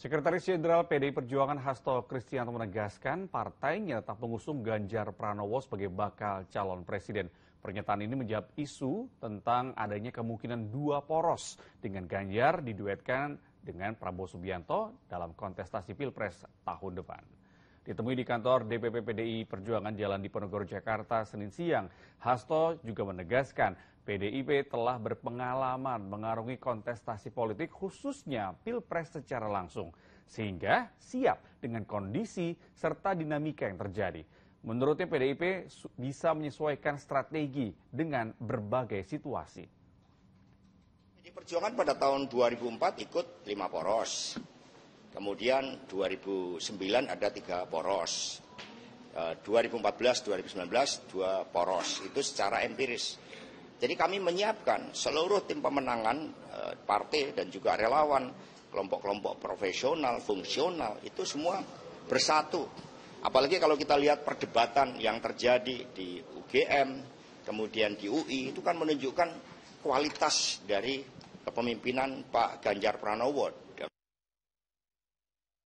Sekretaris Jenderal PDI Perjuangan Hasto Kristianto menegaskan partainya tetap mengusung Ganjar Pranowo sebagai bakal calon presiden. Pernyataan ini menjawab isu tentang adanya kemungkinan dua poros dengan Ganjar diduetkan dengan Prabowo Subianto dalam kontestasi Pilpres tahun depan. Ditemui di kantor DPP PDI Perjuangan Jalan Diponegoro Jakarta Senin siang, Hasto juga menegaskan PDIP telah berpengalaman mengarungi kontestasi politik khususnya Pilpres secara langsung, sehingga siap dengan kondisi serta dinamika yang terjadi. Menurutnya PDIP bisa menyesuaikan strategi dengan berbagai situasi. Perjuangan pada tahun 2004 ikut lima poros. Kemudian 2009 ada tiga poros. 2014, eh, 2019 dua poros itu secara empiris. Jadi kami menyiapkan seluruh tim pemenangan eh, partai dan juga relawan, kelompok-kelompok profesional, fungsional itu semua bersatu. Apalagi kalau kita lihat perdebatan yang terjadi di UGM, kemudian di UI itu kan menunjukkan kualitas dari kepemimpinan Pak Ganjar Pranowo